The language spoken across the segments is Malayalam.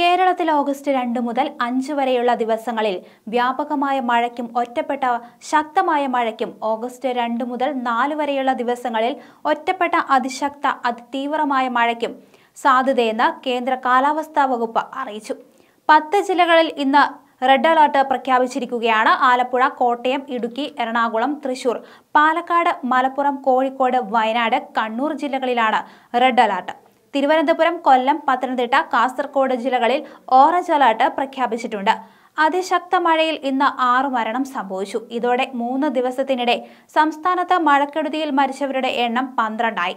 കേരളത്തിൽ ഓഗസ്റ്റ് രണ്ട് മുതൽ അഞ്ച് വരെയുള്ള ദിവസങ്ങളിൽ വ്യാപകമായ മഴയ്ക്കും ഒറ്റപ്പെട്ട ശക്തമായ മഴയ്ക്കും ഓഗസ്റ്റ് രണ്ട് മുതൽ നാല് വരെയുള്ള ദിവസങ്ങളിൽ ഒറ്റപ്പെട്ട അതിശക്ത അതിതീവ്രമായ മഴയ്ക്കും സാധ്യതയെന്ന് കേന്ദ്ര കാലാവസ്ഥാ വകുപ്പ് അറിയിച്ചു പത്ത് ജില്ലകളിൽ ഇന്ന് റെഡ് അലർട്ട് പ്രഖ്യാപിച്ചിരിക്കുകയാണ് ആലപ്പുഴ കോട്ടയം ഇടുക്കി എറണാകുളം തൃശൂർ പാലക്കാട് മലപ്പുറം കോഴിക്കോട് വയനാട് കണ്ണൂർ ജില്ലകളിലാണ് റെഡ് അലർട്ട് തിരുവനന്തപുരം കൊല്ലം പത്തനംതിട്ട കാസർഗോഡ് ജില്ലകളിൽ ഓറഞ്ച് അലർട്ട് പ്രഖ്യാപിച്ചിട്ടുണ്ട് അതിശക്ത മഴയിൽ ഇന്ന് ആറു മരണം സംഭവിച്ചു ഇതോടെ മൂന്ന് ദിവസത്തിനിടെ സംസ്ഥാനത്ത് മഴക്കെടുതിയിൽ മരിച്ചവരുടെ എണ്ണം പന്ത്രണ്ടായി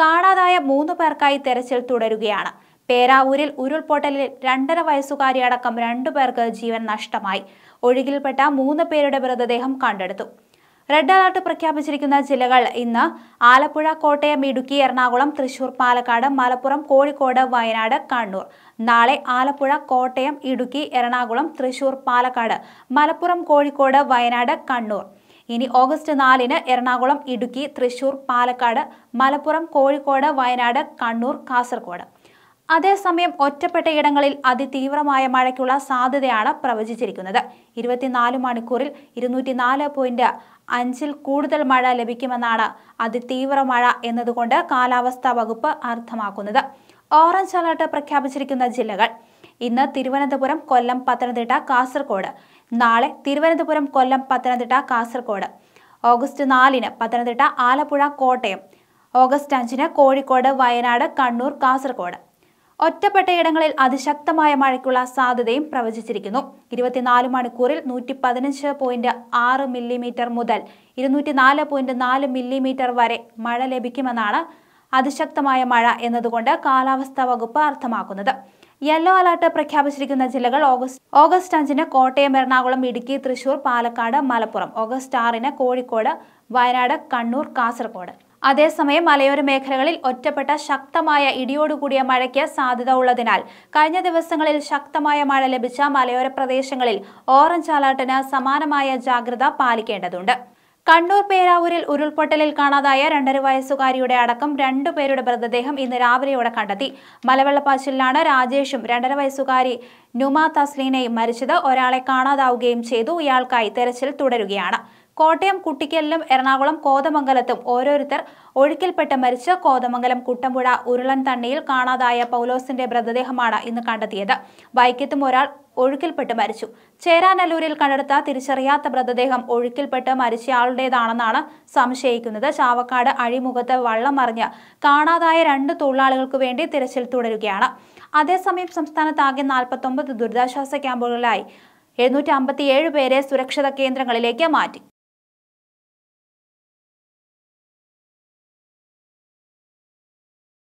കാണാതായ മൂന്ന് പേർക്കായി തെരച്ചിൽ തുടരുകയാണ് പേരാവൂരിൽ ഉരുൾപൊട്ടലിൽ രണ്ടര വയസ്സുകാരിയടക്കം രണ്ടു പേർക്ക് ജീവൻ നഷ്ടമായി ഒഴുകിൽപ്പെട്ട മൂന്ന് പേരുടെ മൃതദേഹം കണ്ടെടുത്തു റെഡ് അലർട്ട് പ്രഖ്യാപിച്ചിരിക്കുന്ന ജില്ലകൾ ഇന്ന് ആലപ്പുഴ കോട്ടയം ഇടുക്കി എറണാകുളം തൃശൂർ പാലക്കാട് മലപ്പുറം കോഴിക്കോട് വയനാട് കണ്ണൂർ നാളെ ആലപ്പുഴ കോട്ടയം ഇടുക്കി എറണാകുളം തൃശൂർ പാലക്കാട് മലപ്പുറം കോഴിക്കോട് വയനാട് കണ്ണൂർ ഇനി ഓഗസ്റ്റ് നാലിന് എറണാകുളം ഇടുക്കി തൃശൂർ പാലക്കാട് മലപ്പുറം കോഴിക്കോട് വയനാട് കണ്ണൂർ കാസർഗോഡ് അതേസമയം ഒറ്റപ്പെട്ട ഇടങ്ങളിൽ അതിതീവ്രമായ മഴയ്ക്കുള്ള സാധ്യതയാണ് പ്രവചിച്ചിരിക്കുന്നത് ഇരുപത്തിനാല് മണിക്കൂറിൽ ഇരുന്നൂറ്റി നാല് പോയിന്റ് അഞ്ചിൽ കൂടുതൽ മഴ ലഭിക്കുമെന്നാണ് അതിതീവ്ര മഴ എന്നതുകൊണ്ട് കാലാവസ്ഥാ വകുപ്പ് അർത്ഥമാക്കുന്നത് ഓറഞ്ച് അലർട്ട് പ്രഖ്യാപിച്ചിരിക്കുന്ന ജില്ലകൾ ഇന്ന് തിരുവനന്തപുരം കൊല്ലം പത്തനംതിട്ട കാസർഗോഡ് നാളെ തിരുവനന്തപുരം കൊല്ലം പത്തനംതിട്ട കാസർഗോഡ് ഓഗസ്റ്റ് നാലിന് പത്തനംതിട്ട ആലപ്പുഴ കോട്ടയം ഓഗസ്റ്റ് അഞ്ചിന് കോഴിക്കോട് വയനാട് കണ്ണൂർ കാസർഗോഡ് ഒറ്റപ്പെട്ടയിടങ്ങളിൽ അതിശക്തമായ മഴയ്ക്കുള്ള സാധ്യതയും പ്രവചിച്ചിരിക്കുന്നു ഇരുപത്തിനാല് മണിക്കൂറിൽ നൂറ്റി പതിനഞ്ച് പോയിന്റ് ആറ് മില്ലിമീറ്റർ മുതൽ ഇരുന്നൂറ്റി നാല് പോയിന്റ് നാല് മില്ലിമീറ്റർ വരെ മഴ ലഭിക്കുമെന്നാണ് അതിശക്തമായ മഴ എന്നതുകൊണ്ട് കാലാവസ്ഥാ വകുപ്പ് അർത്ഥമാക്കുന്നത് യെല്ലോ അലർട്ട് പ്രഖ്യാപിച്ചിരിക്കുന്ന ജില്ലകൾ ഓഗസ്റ്റ് ഓഗസ്റ്റ് അഞ്ചിന് കോട്ടയം എറണാകുളം ഇടുക്കി തൃശൂർ പാലക്കാട് മലപ്പുറം ഓഗസ്റ്റ് ആറിന് കോഴിക്കോട് വയനാട് കണ്ണൂർ കാസർഗോഡ് അതേസമയം മലയോര മേഖലകളിൽ ഒറ്റപ്പെട്ട ശക്തമായ ഇടിയോടുകൂടിയ മഴയ്ക്ക് സാധ്യത ഉള്ളതിനാൽ കഴിഞ്ഞ ദിവസങ്ങളിൽ ശക്തമായ മഴ ലഭിച്ച മലയോര പ്രദേശങ്ങളിൽ ഓറഞ്ച് അലർട്ടിന് സമാനമായ ജാഗ്രത പാലിക്കേണ്ടതുണ്ട് കണ്ണൂർ പേരാവൂരിൽ ഉരുൾപൊട്ടലിൽ കാണാതായ രണ്ടര വയസ്സുകാരിയുടെ അടക്കം രണ്ടു പേരുടെ മൃതദേഹം ഇന്ന് രാവിലെയോടെ കണ്ടെത്തി മലവെള്ളപ്പാച്ചിലാണ് രാജേഷും രണ്ടര വയസ്സുകാരി നുമ തസ്ലീനയും മരിച്ചത് ഒരാളെ കാണാതാവുകയും ചെയ്തു ഇയാൾക്കായി തെരച്ചിൽ തുടരുകയാണ് കോട്ടയം കുട്ടിക്കലിലും എറണാകുളം കോതമംഗലത്തും ഓരോരുത്തർ ഒഴുക്കിൽപ്പെട്ട് മരിച്ച കോതമംഗലം കുട്ടമ്പുഴ ഉരുളൻ തണ്ണിയിൽ കാണാതായ പൗലോസിന്റെ മൃതദേഹമാണ് ഇന്ന് കണ്ടെത്തിയത് വൈക്കത്തും ഒരാൾ ഒഴുക്കിൽപ്പെട്ട് മരിച്ചു ചേരാനല്ലൂരിൽ കണ്ടെടുത്ത തിരിച്ചറിയാത്ത മൃതദേഹം ഒഴുക്കിൽപ്പെട്ട് മരിച്ചയാളുടേതാണെന്നാണ് സംശയിക്കുന്നത് ചാവക്കാട് അഴിമുഖത്ത് വള്ളം മറിഞ്ഞ് കാണാതായ രണ്ട് തൊഴിലാളികൾക്ക് വേണ്ടി തിരച്ചിൽ തുടരുകയാണ് അതേസമയം സംസ്ഥാനത്താകെ നാൽപ്പത്തൊമ്പത് ദുരിതാശ്വാസ ക്യാമ്പുകളിലായി എഴുന്നൂറ്റി അമ്പത്തിയേഴ് പേരെ സുരക്ഷിത കേന്ദ്രങ്ങളിലേക്ക് മാറ്റി